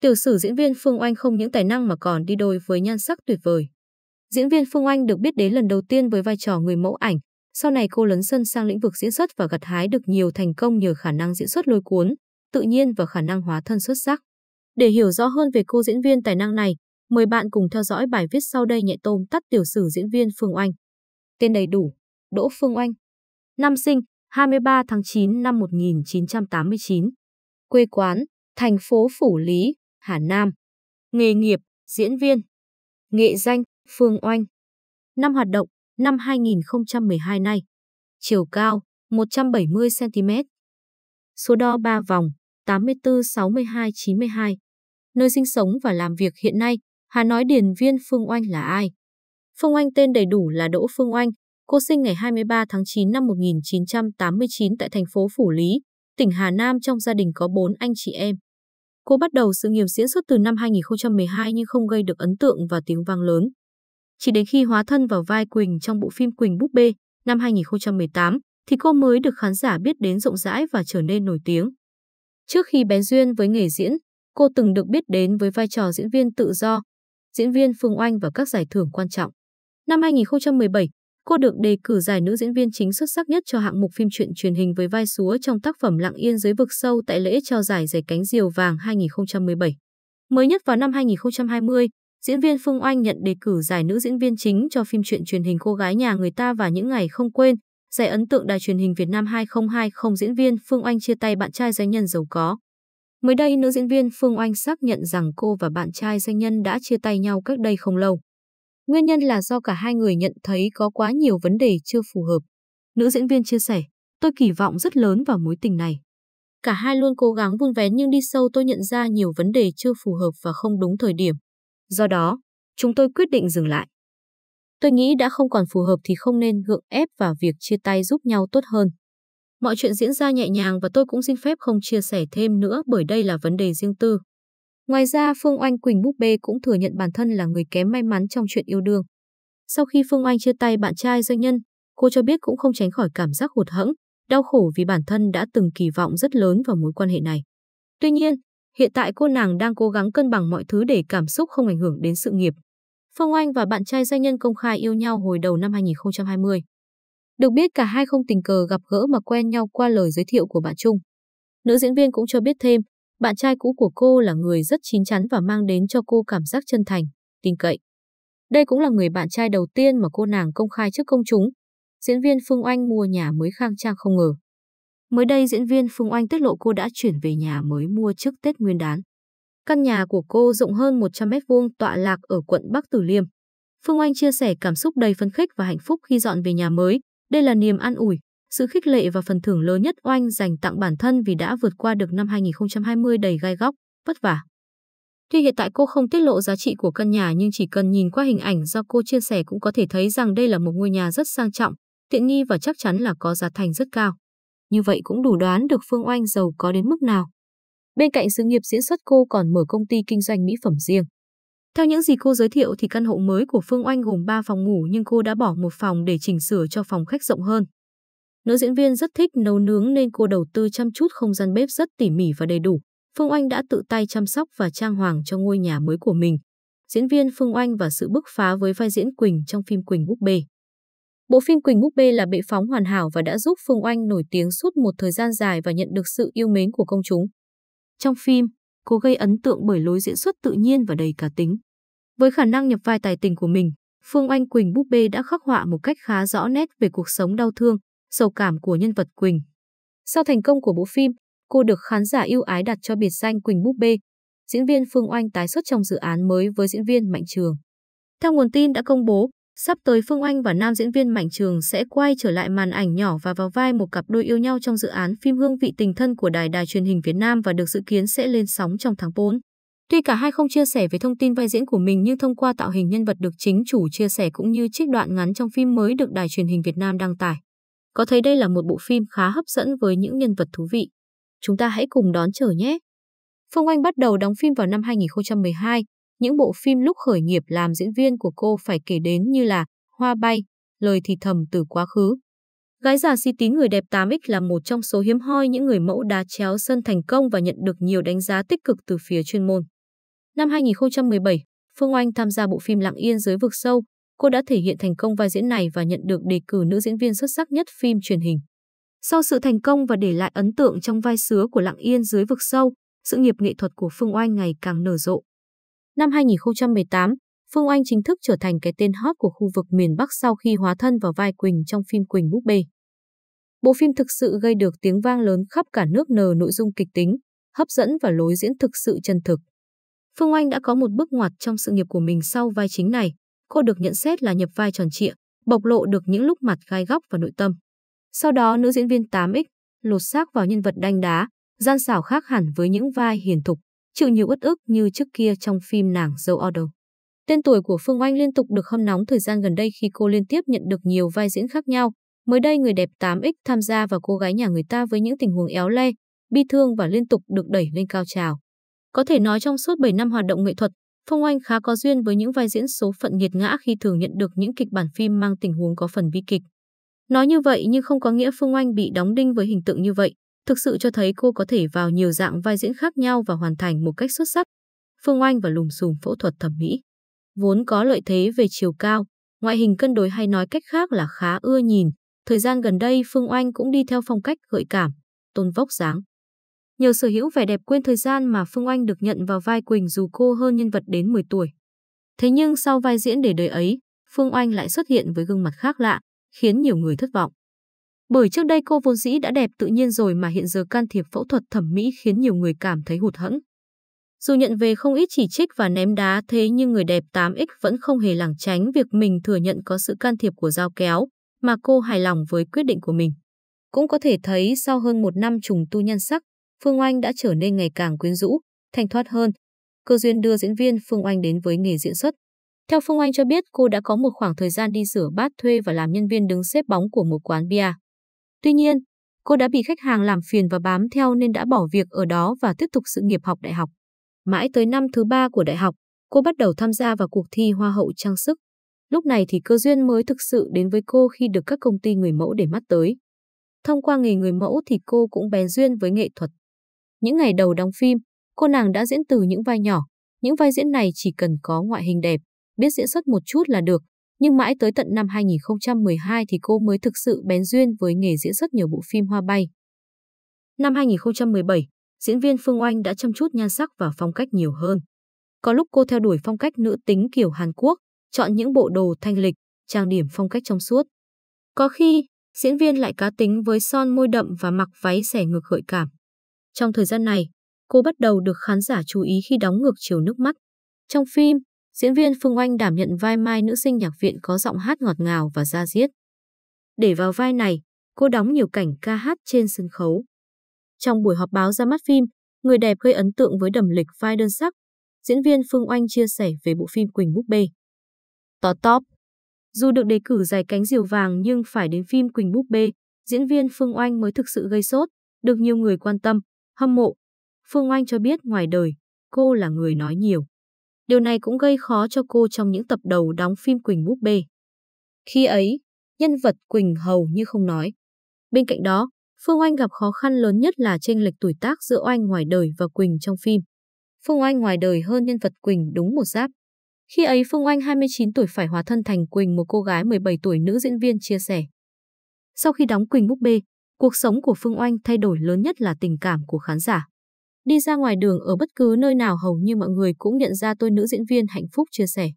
Tiểu sử diễn viên Phương Oanh không những tài năng mà còn đi đôi với nhan sắc tuyệt vời. Diễn viên Phương Oanh được biết đến lần đầu tiên với vai trò người mẫu ảnh, sau này cô lấn sân sang lĩnh vực diễn xuất và gặt hái được nhiều thành công nhờ khả năng diễn xuất lôi cuốn, tự nhiên và khả năng hóa thân xuất sắc. Để hiểu rõ hơn về cô diễn viên tài năng này, mời bạn cùng theo dõi bài viết sau đây nhẹ tôm tắt tiểu sử diễn viên Phương Oanh. Tên đầy đủ: Đỗ Phương Oanh. Năm sinh: 23 tháng 9 năm 1989. Quê quán, thành phố Phủ Lý, Hà Nam. Nghề nghiệp, diễn viên. Nghệ danh, Phương Oanh. Năm hoạt động, năm 2012 nay. Chiều cao, 170cm. Số đo 3 vòng, 84 62 92. Nơi sinh sống và làm việc hiện nay, Hà nói điền viên Phương Oanh là ai? Phương Oanh tên đầy đủ là Đỗ Phương Oanh, Cô sinh ngày 23 tháng 9 năm 1989 tại thành phố Phủ Lý, tỉnh Hà Nam trong gia đình có 4 anh chị em. Cô bắt đầu sự nghiệp diễn xuất từ năm 2012 nhưng không gây được ấn tượng và tiếng vang lớn. Chỉ đến khi hóa thân vào vai Quỳnh trong bộ phim Quỳnh Búp Bê năm 2018 thì cô mới được khán giả biết đến rộng rãi và trở nên nổi tiếng. Trước khi bén duyên với nghề diễn, cô từng được biết đến với vai trò diễn viên tự do, diễn viên Phương Oanh và các giải thưởng quan trọng. Năm 2017, Cô được đề cử giải nữ diễn viên chính xuất sắc nhất cho hạng mục phim truyện truyền hình với vai Súa trong tác phẩm Lặng yên dưới vực sâu tại lễ trao giải giày cánh diều vàng 2017. Mới nhất vào năm 2020, diễn viên Phương Oanh nhận đề cử giải nữ diễn viên chính cho phim truyện truyền hình Cô gái nhà người ta và những ngày không quên, giải ấn tượng đài truyền hình Việt Nam 2020 diễn viên Phương Oanh chia tay bạn trai doanh nhân giàu có. Mới đây, nữ diễn viên Phương Oanh xác nhận rằng cô và bạn trai doanh nhân đã chia tay nhau cách đây không lâu. Nguyên nhân là do cả hai người nhận thấy có quá nhiều vấn đề chưa phù hợp. Nữ diễn viên chia sẻ, tôi kỳ vọng rất lớn vào mối tình này. Cả hai luôn cố gắng vun vén nhưng đi sâu tôi nhận ra nhiều vấn đề chưa phù hợp và không đúng thời điểm. Do đó, chúng tôi quyết định dừng lại. Tôi nghĩ đã không còn phù hợp thì không nên gượng ép và việc chia tay giúp nhau tốt hơn. Mọi chuyện diễn ra nhẹ nhàng và tôi cũng xin phép không chia sẻ thêm nữa bởi đây là vấn đề riêng tư. Ngoài ra, Phương Oanh Quỳnh Búp Bê cũng thừa nhận bản thân là người kém may mắn trong chuyện yêu đương. Sau khi Phương Oanh chia tay bạn trai doanh nhân, cô cho biết cũng không tránh khỏi cảm giác hụt hẫng, đau khổ vì bản thân đã từng kỳ vọng rất lớn vào mối quan hệ này. Tuy nhiên, hiện tại cô nàng đang cố gắng cân bằng mọi thứ để cảm xúc không ảnh hưởng đến sự nghiệp. Phương Oanh và bạn trai doanh nhân công khai yêu nhau hồi đầu năm 2020. Được biết cả hai không tình cờ gặp gỡ mà quen nhau qua lời giới thiệu của bạn Trung. Nữ diễn viên cũng cho biết thêm, bạn trai cũ của cô là người rất chín chắn và mang đến cho cô cảm giác chân thành, tin cậy. Đây cũng là người bạn trai đầu tiên mà cô nàng công khai trước công chúng. Diễn viên Phương Oanh mua nhà mới khang trang không ngờ. Mới đây diễn viên Phương Oanh tiết lộ cô đã chuyển về nhà mới mua trước Tết Nguyên đán. Căn nhà của cô rộng hơn 100 mét vuông tọa lạc ở quận Bắc Từ Liêm. Phương Oanh chia sẻ cảm xúc đầy phấn khích và hạnh phúc khi dọn về nhà mới. Đây là niềm an ủi, sự khích lệ và phần thưởng lớn nhất Oanh dành tặng bản thân vì đã vượt qua được năm 2020 đầy gai góc, vất vả. Tuy hiện tại cô không tiết lộ giá trị của căn nhà nhưng chỉ cần nhìn qua hình ảnh do cô chia sẻ cũng có thể thấy rằng đây là một ngôi nhà rất sang trọng, tiện nghi và chắc chắn là có giá thành rất cao. Như vậy cũng đủ đoán được Phương Oanh giàu có đến mức nào. Bên cạnh sự nghiệp diễn xuất cô còn mở công ty kinh doanh mỹ phẩm riêng. Theo những gì cô giới thiệu thì căn hộ mới của Phương Oanh gồm 3 phòng ngủ nhưng cô đã bỏ một phòng để chỉnh sửa cho phòng khách rộng hơn. Nữ diễn viên rất thích nấu nướng nên cô đầu tư chăm chút không gian bếp rất tỉ mỉ và đầy đủ. Phương Anh đã tự tay chăm sóc và trang hoàng cho ngôi nhà mới của mình. Diễn viên Phương Anh và sự bứt phá với vai diễn Quỳnh trong phim Quỳnh Búp Bê. Bộ phim Quỳnh Búp Bê là bệ phóng hoàn hảo và đã giúp Phương Anh nổi tiếng suốt một thời gian dài và nhận được sự yêu mến của công chúng. Trong phim, cô gây ấn tượng bởi lối diễn xuất tự nhiên và đầy cá tính. Với khả năng nhập vai tài tình của mình, Phương Anh Quỳnh Búp Bê đã khắc họa một cách khá rõ nét về cuộc sống đau thương, sầu cảm của nhân vật Quỳnh. Sau thành công của bộ phim, cô được khán giả yêu ái đặt cho biệt danh Quỳnh Búp Bê. Diễn viên Phương Oanh tái xuất trong dự án mới với diễn viên Mạnh Trường. Theo nguồn tin đã công bố, sắp tới Phương Oanh và nam diễn viên Mạnh Trường sẽ quay trở lại màn ảnh nhỏ và vào vai một cặp đôi yêu nhau trong dự án phim Hương vị tình thân của Đài Đài truyền hình Việt Nam và được dự kiến sẽ lên sóng trong tháng 4. Tuy cả hai không chia sẻ về thông tin vai diễn của mình nhưng thông qua tạo hình nhân vật được chính chủ chia sẻ cũng như trích đoạn ngắn trong phim mới được Đài truyền hình Việt Nam đăng tải. Có thấy đây là một bộ phim khá hấp dẫn với những nhân vật thú vị. Chúng ta hãy cùng đón chờ nhé. Phương Oanh bắt đầu đóng phim vào năm 2012. Những bộ phim lúc khởi nghiệp làm diễn viên của cô phải kể đến như là Hoa bay, Lời thì thầm từ quá khứ. Gái già si tín người đẹp 8X là một trong số hiếm hoi những người mẫu đá chéo sân thành công và nhận được nhiều đánh giá tích cực từ phía chuyên môn. Năm 2017, Phương Oanh tham gia bộ phim Lặng yên dưới vực sâu, cô đã thể hiện thành công vai diễn này và nhận được đề cử nữ diễn viên xuất sắc nhất phim truyền hình. Sau sự thành công và để lại ấn tượng trong vai sứa của Lặng Yên dưới vực sâu, sự nghiệp nghệ thuật của Phương Oanh ngày càng nở rộ. Năm 2018, Phương Oanh chính thức trở thành cái tên hot của khu vực miền Bắc sau khi hóa thân vào vai Quỳnh trong phim Quỳnh Búp Bê. Bộ phim thực sự gây được tiếng vang lớn khắp cả nước nờ nội dung kịch tính, hấp dẫn và lối diễn thực sự chân thực. Phương Oanh đã có một bước ngoặt trong sự nghiệp của mình sau vai chính này, cô được nhận xét là nhập vai tròn trịa, bộc lộ được những lúc mặt gai góc và nội tâm. Sau đó nữ diễn viên 8X lột xác vào nhân vật đanh đá, gian xảo khác hẳn với những vai hiền thục, chịu nhiều uất ức như trước kia trong phim nàng dâu Order. Tên tuổi của Phương Oanh liên tục được hâm nóng thời gian gần đây khi cô liên tiếp nhận được nhiều vai diễn khác nhau. Mới đây người đẹp 8X tham gia vào cô gái nhà người ta với những tình huống éo le, bi thương và liên tục được đẩy lên cao trào. Có thể nói trong suốt 7 năm hoạt động nghệ thuật, Phương Oanh khá có duyên với những vai diễn số phận nghiệt ngã khi thường nhận được những kịch bản phim mang tình huống có phần bi kịch. Nói như vậy nhưng không có nghĩa Phương Oanh bị đóng đinh với hình tượng như vậy, thực sự cho thấy cô có thể vào nhiều dạng vai diễn khác nhau và hoàn thành một cách xuất sắc. Phương Oanh và lùm xùm phẫu thuật thẩm mỹ. Vốn có lợi thế về chiều cao, ngoại hình cân đối hay nói cách khác là khá ưa nhìn, thời gian gần đây Phương Oanh cũng đi theo phong cách gợi cảm, tôn vóc dáng. Nhờ sở hữu vẻ đẹp quên thời gian mà Phương Oanh được nhận vào vai Quỳnh dù cô hơn nhân vật đến 10 tuổi. Thế nhưng sau vai diễn để đời ấy, Phương Oanh lại xuất hiện với gương mặt khác lạ, khiến nhiều người thất vọng. Bởi trước đây cô vốn dĩ đã đẹp tự nhiên rồi mà hiện giờ can thiệp phẫu thuật thẩm mỹ khiến nhiều người cảm thấy hụt hẫng. Dù nhận về không ít chỉ trích và ném đá thế nhưng người đẹp 8X vẫn không hề lảng tránh việc mình thừa nhận có sự can thiệp của dao kéo, mà cô hài lòng với quyết định của mình. Cũng có thể thấy sau hơn một năm trùng tu nhan sắc, Phương Oanh đã trở nên ngày càng quyến rũ, thanh thoát hơn. Cơ duyên đưa diễn viên Phương Oanh đến với nghề diễn xuất. Theo Phương Oanh cho biết, cô đã có một khoảng thời gian đi rửa bát thuê và làm nhân viên đứng xếp bóng của một quán bia. Tuy nhiên, cô đã bị khách hàng làm phiền và bám theo nên đã bỏ việc ở đó và tiếp tục sự nghiệp học đại học. Mãi tới năm thứ ba của đại học, cô bắt đầu tham gia vào cuộc thi Hoa hậu trang sức. Lúc này thì cơ duyên mới thực sự đến với cô khi được các công ty người mẫu để mắt tới. Thông qua nghề người mẫu thì cô cũng bén duyên với nghệ thuật. Những ngày đầu đóng phim, cô nàng đã diễn từ những vai nhỏ. Những vai diễn này chỉ cần có ngoại hình đẹp, biết diễn xuất một chút là được. Nhưng mãi tới tận năm 2012 thì cô mới thực sự bén duyên với nghề diễn xuất nhiều bộ phim hoa bay. Năm 2017, diễn viên Phương Oanh đã chăm chút nhan sắc và phong cách nhiều hơn. Có lúc cô theo đuổi phong cách nữ tính kiểu Hàn Quốc, chọn những bộ đồ thanh lịch, trang điểm phong cách trong suốt. Có khi, diễn viên lại cá tính với son môi đậm và mặc váy xẻ ngược gợi cảm. Trong thời gian này, cô bắt đầu được khán giả chú ý khi đóng ngược chiều nước mắt. Trong phim, diễn viên Phương Oanh đảm nhận vai Mai nữ sinh nhạc viện có giọng hát ngọt ngào và da diết. Để vào vai này, cô đóng nhiều cảnh ca hát trên sân khấu. Trong buổi họp báo ra mắt phim, người đẹp gây ấn tượng với đầm lịch vai đơn sắc, diễn viên Phương Oanh chia sẻ về bộ phim Quỳnh Búp Bê. Tò top Dù được đề cử giải cánh diều vàng nhưng phải đến phim Quỳnh Búp Bê, diễn viên Phương Oanh mới thực sự gây sốt, được nhiều người quan tâm hâm mộ. Phương Oanh cho biết ngoài đời, cô là người nói nhiều. Điều này cũng gây khó cho cô trong những tập đầu đóng phim Quỳnh Búp Bê. Khi ấy, nhân vật Quỳnh hầu như không nói. Bên cạnh đó, Phương Oanh gặp khó khăn lớn nhất là chênh lệch tuổi tác giữa Oanh ngoài đời và Quỳnh trong phim. Phương Oanh ngoài đời hơn nhân vật Quỳnh đúng một giáp. Khi ấy Phương Oanh 29 tuổi phải hóa thân thành Quỳnh một cô gái 17 tuổi nữ diễn viên chia sẻ. Sau khi đóng Quỳnh búp bê, Cuộc sống của Phương Oanh thay đổi lớn nhất là tình cảm của khán giả. Đi ra ngoài đường ở bất cứ nơi nào hầu như mọi người cũng nhận ra tôi nữ diễn viên hạnh phúc chia sẻ.